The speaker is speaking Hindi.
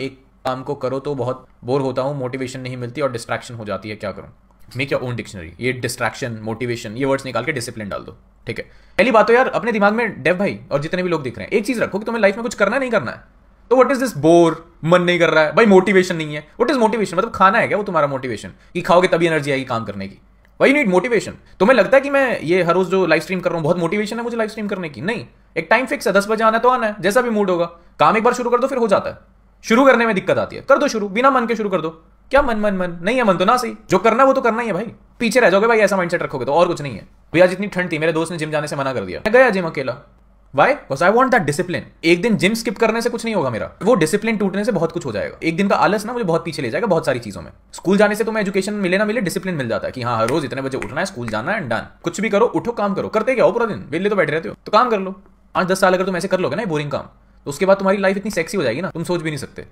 एक काम को करो तो बहुत बोर होता हूँ मोटिवेशन नहीं मिलती और डिस्ट्रैक्शन हो जाती है क्या करूँ मेक योर ओन डिक्शनरी ये डिस्ट्रैक्शन मोटिवेशन ये वर्ड्स निकाल के डिसिप्लिन डाल दो ठीक है पहली बात तो यार अपने दिमाग में डेव भाई और जितने भी लोग दिख रहे हैं एक चीज रखो कि तुम्हें लाइफ में कुछ करना नहीं करना है तो वट इज दिस बोर मन नहीं कर रहा है भाई मोटिवेशन नहीं है वट इज मोटिवेशन मतलब खाना है क्या वो तुम्हारा मोटिवेशन कि खाओगे तभी एनर्जी आएगी काम करने की वही नीड मोटिवेशन तुम्हें लगता है कि मैं ये हर रोज जो लाइव स्ट्रीम कर रहा हूँ बहुत मोटिवेशन है मुझे लाइव स्ट्रीम करने की नहीं एक टाइम फिक्स है दस बजे आना तो आना है जैसा भी मूड होगा काम एक बार शुरू कर दो फिर हो जाता है शुरू करने में दिक्कत आती है कर दो शुरू बिना मन के शुरू कर दो क्या मन मन मन नहीं है मन तो ना सही जो करना वो तो करना ही है भाई पीछे रह जाओगे भाई ऐसा माइंडसेट रखोगे तो और कुछ नहीं है भैया जितनी ठंड थी मेरे दोस्त ने जिम जाने से मना कर दिया मैं गया जिम अकेला why because I want that discipline एक दिन जिम स्किप करने से कुछ नहीं होगा मेरा वो डिसिप्लिन टूटने से बहुत कुछ हो जाएगा एक दिन का आलस ना मुझे बहुत पीछे ले जाएगा बहुत सारी चीजों में स्कूल जाने से तुम्हें एजुकेशन मिले ना मिले डिसिप्लिन मिल जाता है कि हाँ हर रोज इतने बजे उठना है स्कूल जाना है एंड डन कुछ भी करो उठो काम करो करते क्या हो पूरा दिन वेले तो बैठे रहते हो तो काम कर लो आज दस साल अगर तुम ऐसे कर लोगे ना बोरिंग काम उसके बाद तुम्हारी लाइफ इतनी सेक्सी हो जाएगी ना तुम सोच भी नहीं सकते